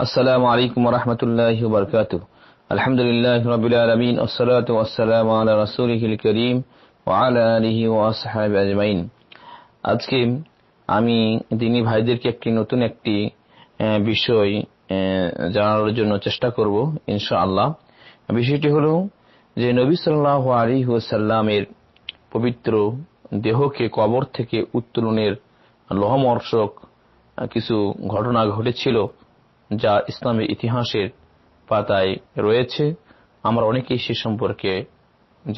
السلام عليكم ورحمة الله وبركاته الحمد لله رب العالمين والصلاة والسلام على رسوله الكريم وعلى آله وأصحابه أجمعين আজকে আমি দিনী ভাইদেরকে একটি নতুন একটি বিষয় জানানোর জন্য চেষ্টা করব ইনশাআল্লাহ বিষয়টি হলো যে নবী সাল্লাহ আলী সাল্লামের পবিত্র দেহকে কবর থেকে উত্তোলনের লোহমর্ষক কিছু ঘটনা ঘটেছিল যা ইসলামের ইতিহাসের পাতায় রয়েছে আমরা অনেকেই সে সম্পর্কে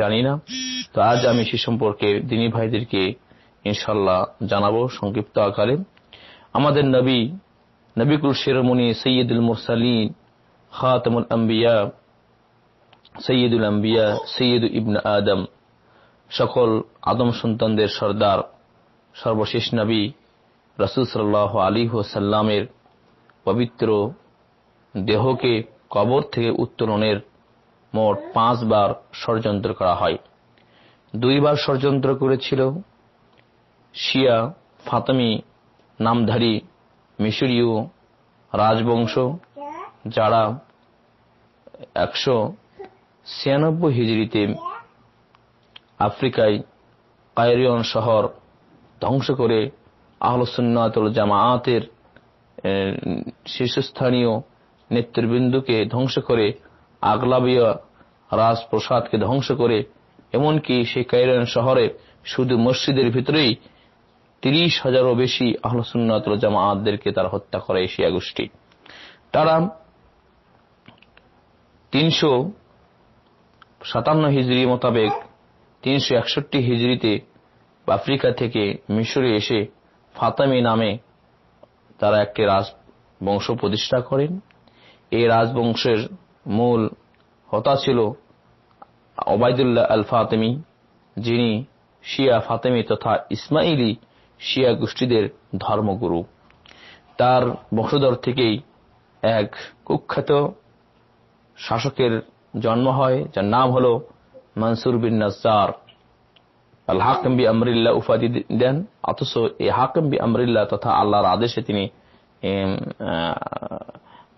জানি না তো আজ আমি সে সম্পর্কে দিনী ভাইদেরকে ইনশাল্লাহ জানাবো সংক্ষিপ্ত আকারে আমাদের নবী নবীকুল শিরোমণি সৈয়দুল মুরসালিন খাতমুল আম্বিয়া সৈয়দুল আম্বিয়া সৈয়দ ইবন আদম সকল আদম সন্তানদের সর্দার সর্বশেষ নবী রসুল সাল্লাহ আলী হোসাল্লামের পবিত্র দেহকে কবর থেকে উত্তোলনের মোট পাঁচবার ষড়যন্ত্র করা হয় দুইবার ষড়যন্ত্র করেছিল শিয়া ফাতামি নামধারী মিশরীয় রাজবংশ যারা একশো ছিয়ানব্বই হিজড়িতে আফ্রিকায় কায়রিয়ন শহর ধ্বংস করে আহলসুন্নাতুল জামায়াতের শীর্ষস্থানীয় নেতৃবৃন্দকে ধ্বংস করে আগলাবিয়া রাজপ্রসাদকে ধ্বংস করে এমনকি সে কাইরান শহরে শুধু মসজিদের ভিতরেই তিরিশ হাজারও বেশি আহলসুন্নত জামায়াতদেরকে তারা হত্যা করে এশিয়া গোষ্ঠী তারা তিনশো সাতান্ন হিজড়ি মোতাবেক তিনশো একষট্টি হিজড়িতে আফ্রিকা থেকে মিশরে এসে ফাতামি নামে তারা একটি রাজ বংশ প্রতিষ্ঠা করেন এই রাজবংশের মূল হতা ছিল অবায়দুল্লাহ আল ফাতেমি যিনি শিয়া ফাতেমি তথা ইসমাইলি শিয়া গোষ্ঠীদের ধর্মগুরু তার বংশধর থেকেই এক কুখ্যাত শাসকের জন্ম হয় যার নাম হল মনসুর বিন নজার আল হাকম্বি আমরিল্লা উপাধি দেন অথচ এই হাকম্বি আমরিল্লা তথা আল্লাহর আদেশে তিনি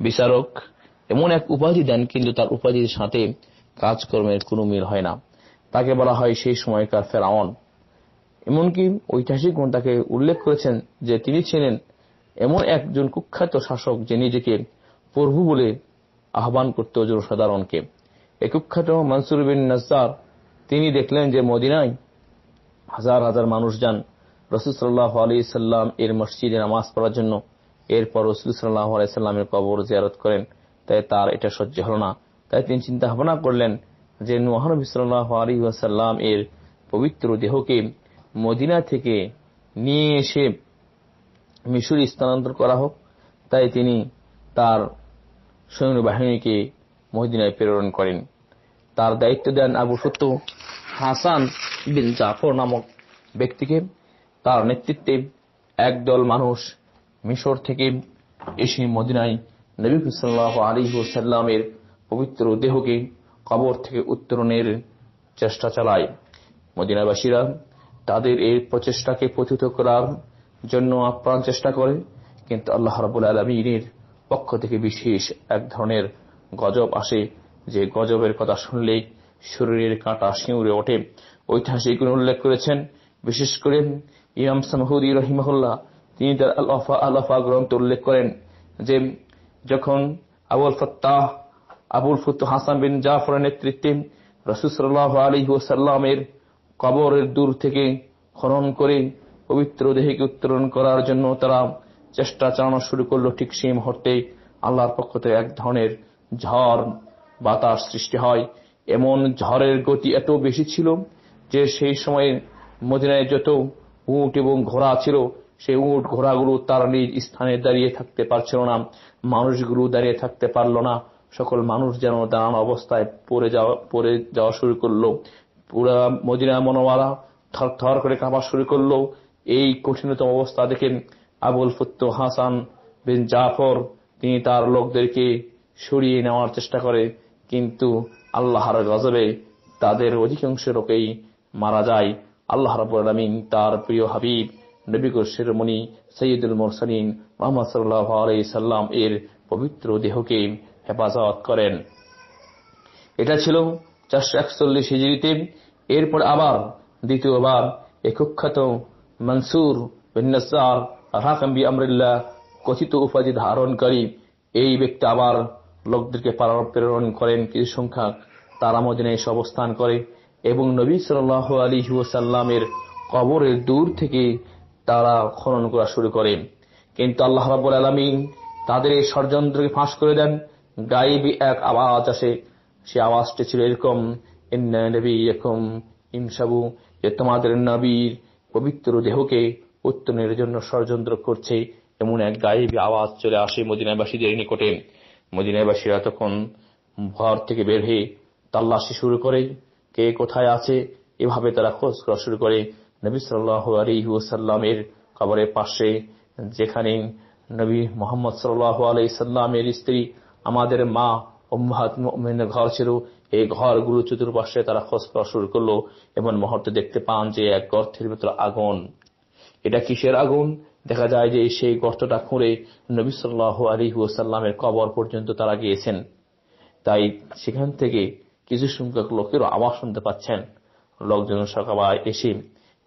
বিচারক এমন এক উপাধি দেন কিন্তু তার উপাধির সাথে কাজকর্মের কোনো মিল হয় না তাকে বলা হয় সেই সময়কার ফেরাউন এমনকি ঐতিহাসিক গুণ তাকে উল্লেখ করেছেন যে তিনি ছিলেন এমন একজন কুখ্যাত শাসক যে নিজেকে প্রভু বলে আহ্বান করত জনসাধারণকে এ কুখ্যাত মনসুর বিন নাসার তিনি দেখলেন যে মদিনায় হাজার হাজার মানুষ যান সাল্লাহ আলি সাল্লাম এর মসজিদে নামাজ পড়ার জন্য এরপর রসুল সাল্লাহ আলাইস্লামের কবর জিয়ারত করেন তাই তার এটা সহ্য হল না তাই তিনি চিন্তা ভাবনা করলেন যে নোহানবী সাল্লাহ আলী ওয়াসাল্লাম এর পবিত্র দেহকে মদিনা থেকে নিয়ে এসে মিশর স্থানান্তর করা হোক তাই তিনি তার সৈন্যবাহিনীকে মদিনায় প্রেরণ করেন তার দায়িত্ব দেন আবু সত্য হাসান বিন জাফর নামক ব্যক্তিকে তার নেতৃত্বে একদল মানুষ মিশর থেকে এসে মদিনায় নবী সাল্লাহ আলী সাল্লামের পবিত্র দেহকে কবর থেকে উত্তরণের চেষ্টা চালায় মদিনাবাসীরা তাদের এই প্রচেষ্টাকে প্রথিত করার জন্য আপ্রাণ চেষ্টা করে কিন্তু আল্লাহ রবুল আলমিনের পক্ষ থেকে বিশেষ এক ধরনের গজব আসে যে গজবের কথা শুনলে শরীরের কাঁটা শিউরে ওঠে ঐতিহাসিক উল্লেখ করেছেন বিশেষ করে ইমাম সামহুদি রহিমহল্লা তিনি তার আল্লাফা আল্লাফা গ্রন্থ উল্লেখ করেন যে যখন আবুল ফত্তাহ আবুল ফুত হাসান বিন জাফরের নেতৃত্বে রসুসল্লাহ আলী ওসাল্লামের কবরের দূর থেকে খনন করে পবিত্র দেহকে উত্তোলন করার জন্য তারা চেষ্টা চালানো শুরু করলো ঠিক সেই মুহূর্তে আল্লাহর পক্ষ থেকে এক ধরনের ঝড় বাতাস সৃষ্টি হয় এমন ঝড়ের গতি এত বেশি ছিল যে সেই সময়ে মদিনায় যত উট এবং ঘোড়া ছিল সেই উট ঘোড়াগুলো তার নিজ স্থানে দাঁড়িয়ে থাকতে পারছিল না মানুষগুলো দাঁড়িয়ে থাকতে পারল না সকল মানুষ যেন দাঁড়ানো অবস্থায় পড়ে যাওয়া পড়ে যাওয়া শুরু করলো পুরা মদিনা মনোয়ারা থর থর করে কাঁপা শুরু করলো এই কঠিনতম অবস্থা দেখে আবুল ফুত্তু হাসান বিন জাফর তিনি তার লোকদেরকে সরিয়ে নেওয়ার চেষ্টা করে কিন্তু আল্লাহর গজবে তাদের অধিকাংশ লোকেই মারা যায় আল্লাহ রাবুল আলমিন তার প্রিয় হাবিব নবিকুর শিরোমণি সৈয়দুল মোরসালিন মোহাম্মদ সাল্লাহ আলাই সাল্লাম এর পবিত্র দেহকে হেফাজত করেন এটা ছিল চারশো একচল্লিশ হিজড়িতে এরপর আবার দ্বিতীয়বার এ কুখ্যাত মনসুর বিন্নসার রাহাকাম্বি আমরিল্লা কথিত উপাধি ধারণকারী এই ব্যক্তি আবার লোকদেরকে প্রেরণ করেন কিছু সংখ্যা তারা মদিনে এসে অবস্থান করে এবং নবী সাল আলী ওসাল্লামের কবরের দূর থেকে তারা খনন করা শুরু করে কিন্তু আল্লাহ রাবুল আলমী তাদের এই ষড়যন্ত্রকে ফাঁস করে দেন গাইবি এক আওয়াজ আসে সে আওয়াজটি ছিল এরকম এরকম ইমসাবু যে তোমাদের নবীর পবিত্র দেহকে উত্তনের জন্য ষড়যন্ত্র করছে এমন এক গাইবি আওয়াজ চলে আসে মদিনাবাসীদের নিকটে মদিনাবাসীরা তখন ঘর থেকে বের হয়ে তল্লাশি শুরু করে কে কোথায় আছে এভাবে তারা খোঁজ করা শুরু করে নবী সাল্লাহ আলী ওসাল্লামের কবরের পাশে যেখানে নবী মোহাম্মদ সাল্লাহ আলি সাল্লামের স্ত্রী আমাদের মা ঘর ছিল এই ঘরগুলো চতুর্পাশে তারা খোঁজ পাওয়া শুরু করলো এমন মুহূর্তে দেখতে পান যে এক গর্তের ভেতরে আগুন এটা কিসের আগুন দেখা যায় যে সেই গর্তটা খুঁড়ে নবী সাল্লাহ আলী ওসাল্লামের কবর পর্যন্ত তারা গিয়েছেন তাই সেখান থেকে কিছু সংখ্যক লোকেরও আবার শুনতে পাচ্ছেন লোকজন সকাল এসে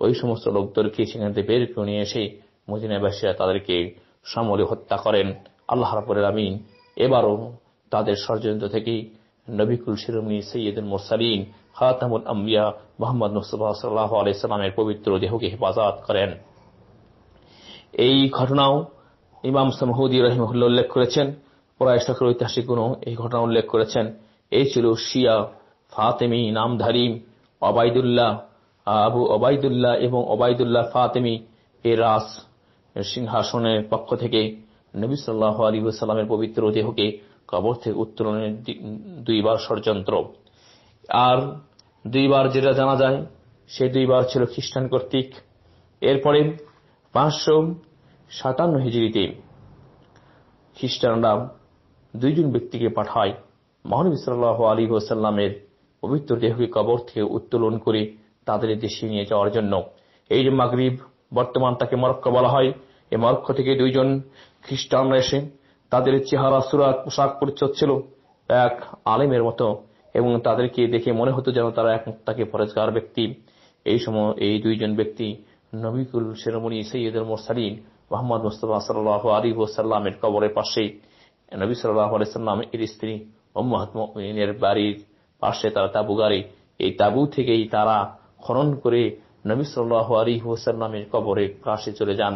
ওই সমস্ত লোকদেরকে সেখান থেকে বের করে নিয়ে এসে মদিনাবাসীরা তাদেরকে সমলে হত্যা করেন আল্লাহ রাবুল আমিন এবারও তাদের ষড়যন্ত্র থেকে নবিকুল শিরোমণি সৈয়দ মোরসালিন হাতামুল আম্বিয়া মোহাম্মদ মুস্তফা সাল্লাহ আলাইসালামের পবিত্র দেহকে হেফাজত করেন এই ঘটনাও ইমাম সামহুদি রহিমহুল্লা উল্লেখ করেছেন পরায়শকের ঐতিহাসিক গুণ এই ঘটনা উল্লেখ করেছেন এই ছিল শিয়া ফাতেমি নামধারিম অবায়দুল্লাহ আবু অবায়দুল্লাহ এবং অবায়দুল্লাহ ফাতেমি এ রাস সিংহাসনের পক্ষ থেকে নবী সাল্লাহ আলী সাল্লামের পবিত্র দেহকে কবর থেকে উত্তোলনের দুইবার ষড়যন্ত্র আর দুইবার যেটা জানা যায় সে দুইবার ছিল খ্রিস্টান কর্তৃক এরপরে পাঁচশো সাতান্ন হিজড়িতে খ্রিস্টানরা দুইজন ব্যক্তিকে পাঠায় মহানবী সাল্লাহ আলী ওসাল্লামের পবিত্র দেহকে কবর থেকে উত্তোলন করে তাদের দেশে নিয়ে যাওয়ার জন্য এই যে মাগরীব বর্তমান তাকে মরক্কো বলা হয় এই মরক্কো থেকে দুইজন খ্রিস্টানরা এসে তাদের চেহারা সুরা পোশাক পরিচ্ছদ ছিল এক আলেমের মতো এবং তাদেরকে দেখে মনে হতো যেন তারা এক তাকে পরেজগার ব্যক্তি এই সময় এই দুইজন ব্যক্তি নবিকুল শিরোমণি সৈয়দুল মোসালিন মোহাম্মদ মুস্তফা সাল আলী ওসাল্লামের কবরের পাশে নবী সাল্লাহ এর স্ত্রী মোহাম্মদ বাড়ির পাশে তারা তাবু গাড়ি এই তাবু থেকেই তারা খনন করে নবী সাল্লাহ আলী কবরে কাশে চলে যান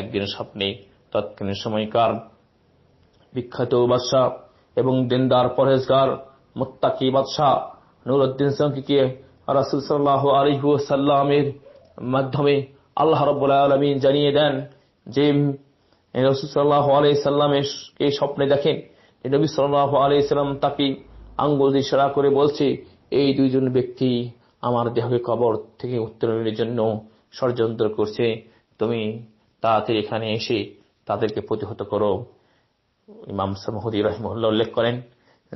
একদিন স্বপ্নে তৎকালীন সময়কার বিখ্যাত বাদশাহ এবং দিনদার পরেজগার মোত্তাকি বাদশাহ নুরুদ্দিন সঙ্গীকে রাসুল সাল্লাহ আলিহাসাল্লামের মাধ্যমে আল্লাহ রব্বুল আলমিন জানিয়ে দেন যে রসুল সাল্লাহ আলি সাল্লামের কে স্বপ্নে দেখেন নবী সাল্লাহ আলি সাল্লাম তাকে আঙ্গুল দিয়ে সেরা করে বলছে এই দুইজন ব্যক্তি আমার দেহকে কবর থেকে উত্তরণের জন্য ষড়যন্ত্র করছে তুমি তাড়াতাড়ি এখানে এসে তাদেরকে প্রতিহত করো ইমাম সামহুদি রহিমুল্লাহ উল্লেখ করেন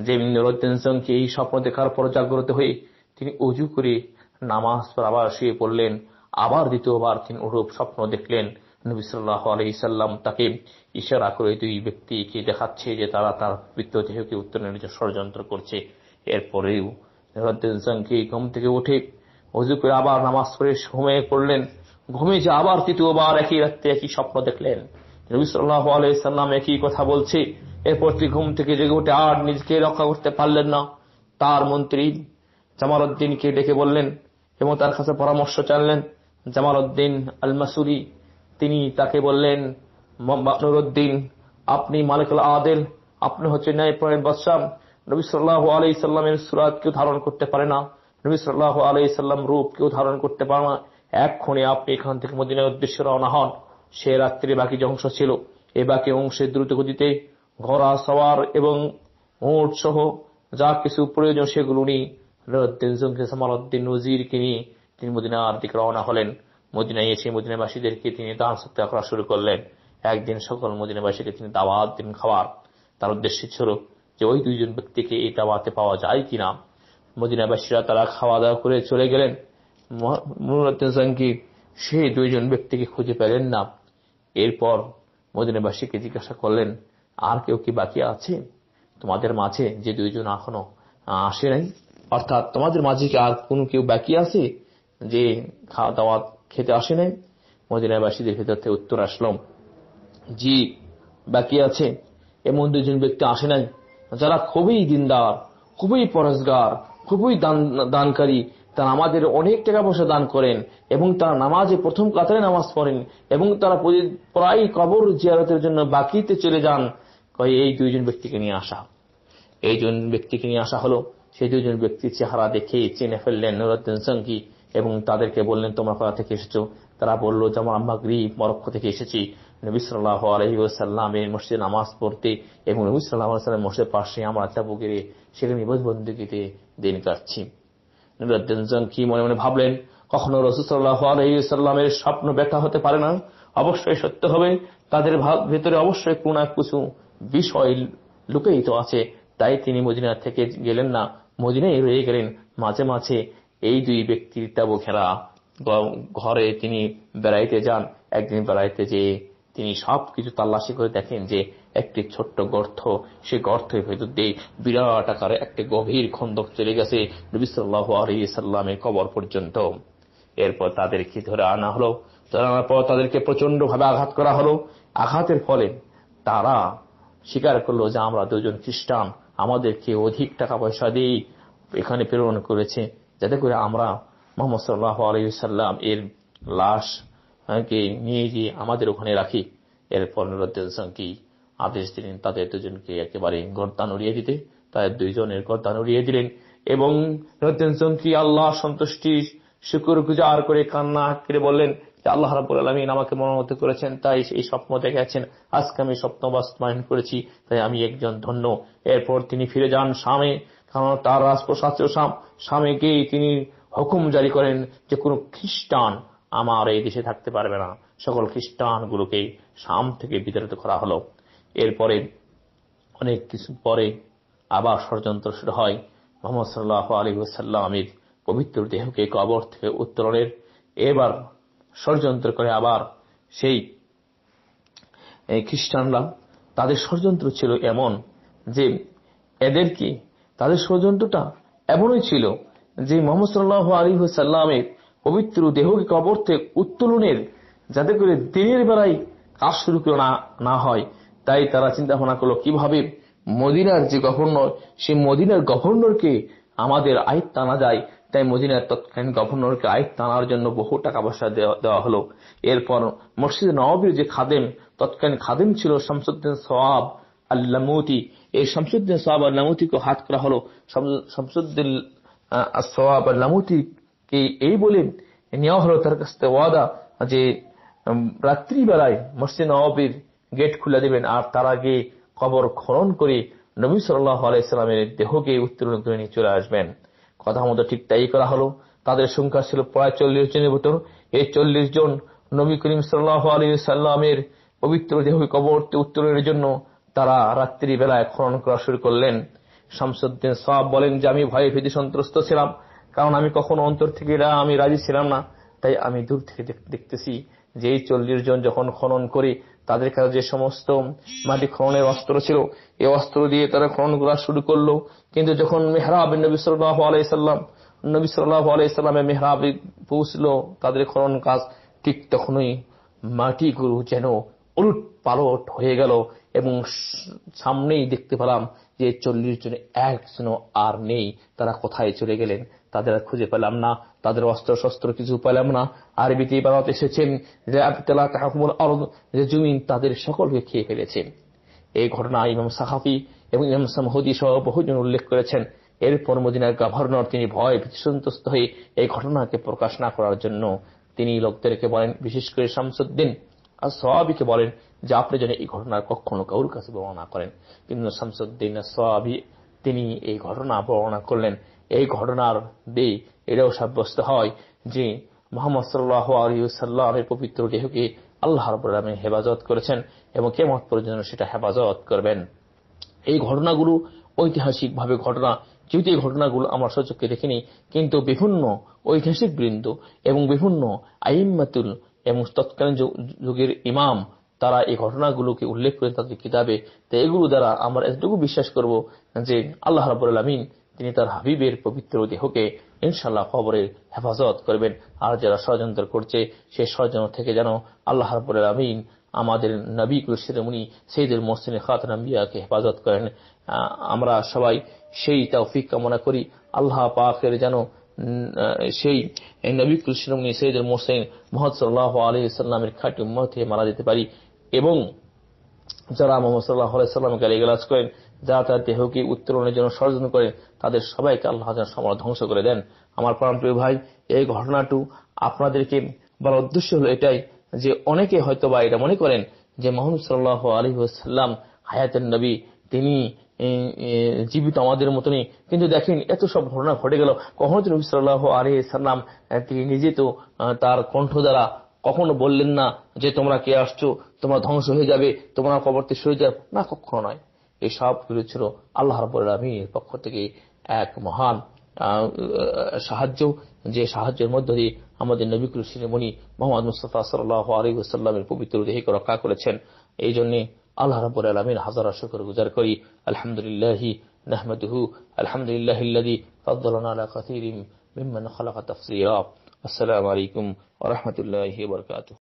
যে রোদ্দিনসংকে এই স্বপ্ন দেখার পর জাগ্রত হয়ে তিনি উজু করে নামাজ পর আবার শুয়ে পড়লেন আবার দ্বিতীয়বার তিনি ওরূপ স্বপ্ন দেখলেন নবী সাল্লাহ আলহিসাল্লাম তাকে ইশারা করে দুই ব্যক্তিকে দেখাচ্ছে যে তারা তার মৃত্যুদেহকে উত্তোলনের ষড়যন্ত্র করছে এরপরেও ঘুম থেকে উঠে অজু করে আবার নামাজ পড়ে ঘুমিয়ে পড়লেন ঘুমিয়ে যে আবার তৃতীয়বার একই রাত্রে একই স্বপ্ন দেখলেন নবী সাল্লাহ আলাইসাল্লাম একই কথা বলছে এরপর তুই ঘুম থেকে জেগে উঠে আর নিজকে রক্ষা করতে পারলেন না তার মন্ত্রী জামাল উদ্দিনকে ডেকে বললেন এবং তার কাছে পরামর্শ চাললেন জামাল উদ্দিন আল মাসুরি তিনি তাকে বললেন নুরুদ্দিন আপনি মালিকুল আদেল আপনি হচ্ছে ন্যায় প্রয়ের বাদশাহ নবী সাল্লাহ আলি সাল্লামের সুরাত কেউ ধারণ করতে পারে না নবী সাল্লাহ আলি সাল্লাম রূপ কেউ ধারণ করতে পারে না এক্ষণে আপনি এখান থেকে মদিনার উদ্দেশ্যে রওনা হন সে রাত্রি বাকি যে অংশ ছিল এ বাকি অংশে দ্রুত গতিতে ঘোড়া সওয়ার এবং উঁট সহ যা কিছু প্রয়োজন সেগুলো নিয়ে নজিরকে নিয়ে তিনি মদিনার দিকে রওনা হলেন মদিনায় এসে মদিনাবাসীদেরকে তিনি দান করা শুরু করলেন একদিন সকল মদিনাবাসীকে তিনি দাওয়াত দিন খাওয়ার তার উদ্দেশ্য ছিল যে ওই দুইজন ব্যক্তিকে এই দাওয়াতে পাওয়া যায় কিনা মদিনাবাসীরা তারা খাওয়া দাওয়া করে চলে গেলেন সেই দুইজন ব্যক্তিকে খুঁজে পেলেন না এরপর মদিনাবাসীকে জিজ্ঞাসা করলেন আর কেউ কি বাকি আছে তোমাদের মাঝে যে দুইজন এখনো আসে নাই অর্থাৎ তোমাদের মাঝে কি আর কোনো কেউ বাকি আছে যে খাওয়া দাওয়া খেতে আসে নাই মদিনাবাসীদের ভেতর থেকে উত্তর আসলাম জি বাকি আছে এমন দুজন ব্যক্তি আসে নাই যারা খুবই দিনদার খুবই পরহেজগার খুবই দান দানকারী তারা আমাদের অনেক টাকা পয়সা দান করেন এবং তারা নামাজে প্রথম কাতারে নামাজ পড়েন এবং তারা প্রায় কবর জিয়ারতের জন্য বাকিতে চলে যান এই দুইজন ব্যক্তিকে নিয়ে আসা এই জন ব্যক্তিকে নিয়ে আসা হলো সেই দুজন ব্যক্তির চেহারা দেখে চিনে ফেললেন নুরুদ্দিন সঙ্গি এবং তাদেরকে বললেন তোমরা কোথা থেকে এসেছো তারা বললো যে আমরা গ্রীব মরক্ষ থেকে এসেছি নবী সাল্লাহ আলহি ওসাল্লাম এই মসজিদে নামাজ পড়তে এবং নবী সাল্লাহ সাল্লাম মসজিদের পাশে আমরা আত্মা পুকুরে সেখানে নিবন্ধবন্দিকিতে দিন কাটছি নবী কি মনে মনে ভাবলেন কখনো রসুসাল্লাহ আলহিসাল্লামের স্বপ্ন ব্যাখ্যা হতে পারে না অবশ্যই সত্য হবে তাদের ভেতরে অবশ্যই কোন এক কিছু বিষয় লুকায়িত আছে তাই তিনি মদিনা থেকে গেলেন না মদিনাই রয়ে গেলেন মাঝে মাঝে এই দুই ব্যক্তির তাবু খেলা ঘরে তিনি বেড়াইতে যান একদিন বেড়াইতে যেয়ে তিনি সবকিছু তল্লাশি করে দেখেন যে একটি ছোট্ট গর্থ সে গর্তের ভেতর দিয়ে বিরাট আকারে একটি গভীর খন্দক চলে গেছে নবী সাল্লাহ আলী সাল্লামের কবর পর্যন্ত এরপর তাদেরকে ধরে আনা হলো আনার পর তাদেরকে প্রচন্ড ভাবে আঘাত করা হলো আঘাতের ফলে তারা স্বীকার করলো যে আমরা দুজন খ্রিস্টান আমাদেরকে অধিক টাকা পয়সা দিয়ে এখানে প্রেরণ করেছে যাতে করে আমরা মোহাম্মদ সাল্লাহ আলী এর লাশ হ্যাঁ, কে নিয়ে গিয়ে আমাদের ওখানে রাখি এরপর নুরুদ্দিন কি আদেশ দিলেন তাদের দুজনকে একেবারে গর্দান উড়িয়ে দিতে তাদের দুইজনের গর্দান উড়িয়ে দিলেন এবং নুরুদ্দিন কি আল্লাহ সন্তুষ্টির শুকুর গুজার করে কান্না করে বললেন আল্লাহ রাবুল আলমিন আমাকে মনোমত করেছেন তাই এই স্বপ্ন দেখেছেন আজকে আমি স্বপ্ন বাস্তবায়ন করেছি তাই আমি একজন ধন্য এরপর তিনি ফিরে যান স্বামী কারণ তার রাজপ্রসাদ স্বামীকেই তিনি হুকুম জারি করেন যে কোনো খ্রিস্টান আমার এই দেশে থাকতে পারবে না সকল খ্রিস্টানগুলোকে শাম থেকে বিতাড়িত করা হলো এরপরে অনেক কিছু পরে আবার ষড়যন্ত্র শুরু হয় মোহাম্মদ সাল্লাহ আলী সাল্লামের পবিত্র দেহকে কবর থেকে উত্তরণের এবার ষড়যন্ত্র করে আবার সেই খ্রিস্টানরা তাদের ষড়যন্ত্র ছিল এমন যে এদেরকে তাদের ষড়যন্ত্রটা এমনই ছিল যে মোহাম্মদ সাল্লাহ আলী সাল্লামের পবিত্র দেহকে কবর থেকে উত্তোলনের যাতে করে দিনের বেলায় কাজ শুরু করে না হয় তাই তারা চিন্তা ভাবনা করলো কিভাবে মদিনার যে গভর্নর সে মদিনার গভর্নরকে আমাদের আয়ত টানা যায় তাই মদিনার তৎকালীন গভর্নরকে আয়ত টানার জন্য বহু টাকা পয়সা দেওয়া হলো এরপর মসজিদ নবাবের যে খাদেম তৎকালীন খাদেম ছিল শামসুদ্দিন সোয়াব আল্লামতি এই শামসুদ্দিন সোয়াব আল্লামতিকে হাত করা হলো শামসুদ্দিন সোয়াব আল্লামতির কে এই বলে নেওয়া হলো তার কাছ থেকে ওয়াদা যে রাত্রিবেলায় মসজিদ নবাবির গেট খুলে দেবেন আর তার আগে কবর খনন করে নবী সাল্লাহ দেহকে উত্তীর্ণ করে নিয়ে চলে আসবেন কথা মতো ঠিক তাই করা হলো তাদের সংখ্যা ছিল প্রায় চল্লিশ জনের ভেতর এই চল্লিশ জন নবী করিম সাল্লামের পবিত্র দেহ কবর উত্তরণের জন্য তারা রাত্রিবেলায় খনন করা শুরু করলেন শামসুদ্দিন সাহাব বলেন যে আমি ভয়ে ভীতি সন্ত্রস্ত ছিলাম কারণ আমি কখন অন্তর থেকে আমি রাজি ছিলাম না তাই আমি দূর থেকে দেখতেছি যে এই চল্লিশ জন যখন খনন করে তাদের কাছে যে সমস্ত মাটি খননের অস্ত্র ছিল এই অস্ত্র দিয়ে তারা খনন করা শুরু করলো কিন্তু যখন মেহরাব নবী সাল্লাহ আলাইসাল্লাম নবী সাল্লাহ আলাইসাল্লামের মেহরাব পৌঁছলো তাদের খনন কাজ ঠিক তখনই মাটি গুরু যেন উলুট পালট হয়ে গেল এবং সামনেই দেখতে পেলাম যে চল্লিশ জনে একজন আর নেই তারা কোথায় চলে গেলেন তাদের আর খুঁজে পেলাম না তাদের অস্ত্র শস্ত্র কিছু পেলাম না আরবিতে ইবাদত এসেছেন যে আবতলা তাহমুল যে জমিন তাদের সকলকে খেয়ে ফেলেছে এই ঘটনা ইমাম সাহাফি এবং ইমাম সামহদি সহ বহুজন উল্লেখ করেছেন এরপর মদিনার গভর্নর তিনি ভয় সন্তুষ্ট হয়ে এই ঘটনাকে প্রকাশ না করার জন্য তিনি লোকদেরকে বলেন বিশেষ করে শামসুদ্দিন আর সোয়াবিকে বলেন যে আপনি যেন এই ঘটনার কখনো কাউর কাছে বর্ণনা করেন কিন্তু শামসুদ্দিন সোয়াবি তিনি এই ঘটনা বর্ণনা করলেন এই ঘটনার দিয়ে এটাও সাব্যস্ত হয় যে মোহাম্মদ সাল্লাহ আলিউসাল্লামের পবিত্র দেহকে আল্লাহ রবাহ হেফাজত করেছেন এবং কেমত পর্যন্ত সেটা হেফাজত করবেন এই ঘটনাগুলো ঐতিহাসিকভাবে ঘটনা যেহেতু এই ঘটনাগুলো আমার সচক্ষে দেখিনি কিন্তু বিভিন্ন ঐতিহাসিক বৃন্দ এবং বিভিন্ন আইম্মাতুল এবং তৎকালীন যুগের ইমাম তারা এই ঘটনাগুলোকে উল্লেখ করে তাদের কিতাবে তো এগুলো দ্বারা আমরা এতটুকু বিশ্বাস করব যে আল্লাহ রাবুল আলমিন তিনি তার হাবিবের পবিত্র দেহকে ইনশাল্লাহ খবরের হেফাজত করবেন আর যারা ষড়যন্ত্র করছে সেই ষড়যন্ত্র থেকে যেন আল্লাহ রাবুল আমিন আমাদের নবী কুলশিরমণি সেইদের মোহসিনী খাতনাম্বিয়াকে হেফাজত করেন আমরা সবাই সেই তৌফিক কামনা করি আল্লাহ পাকের যেন সেই নবী কুলশিরমণি সেইদের মোসেন মোহাম্মদ সাল্লাহ আলী খাটি উম্মতে মারা যেতে পারি এবং যারা মোহাম্মদ সাল্লাহ আলাইসাল্লাম সাল্লামকে আলী গালাজ করেন যারা তার দেহকে উত্তরণের জন্য ষড়যন্ত্র করে তাদের সবাইকে আল্লাহ সমর ধ্বংস করে দেন আমার প্রাণপ্রিয় ভাই এই ঘটনাটু আপনাদেরকে বলার উদ্দেশ্য হলো এটাই যে অনেকে হয়তো বা এটা মনে করেন যে মোহাম্মদ সাল্লাহ আলহিহাস্লাম হায়াতের নবী তিনি জীবিত আমাদের মতনই কিন্তু দেখেন এত সব ঘটনা ঘটে গেল কখনো তো নবী সাল্লাহ আলহ সাল্লাম তিনি নিজে তো তার কণ্ঠ দ্বারা কখনো বললেন না যে তোমরা কে আসছো তোমরা ধ্বংস হয়ে যাবে তোমরা কবরতে সরে যাবে না কখনো নয় এই সবগুলো ছিল আল্লাহ রবুল আলমীর পক্ষ থেকে এক মহান সাহায্য যে সাহায্যের মধ্য দিয়ে আমাদের নবিকুল শিরোমণি মোহাম্মদ মুস্তফা সাল্লাহ আলিউসাল্লামের পবিত্র দেহকে রক্ষা করেছেন এই জন্যে আল্লাহ রবুল আলমিন হাজার শুকর গুজার করি আলহামদুলিল্লাহি নাহমদহু আলহামদুলিল্লাহ فضلنا على كثير ممن خلق تفصيلا السلام عليكم ورحمة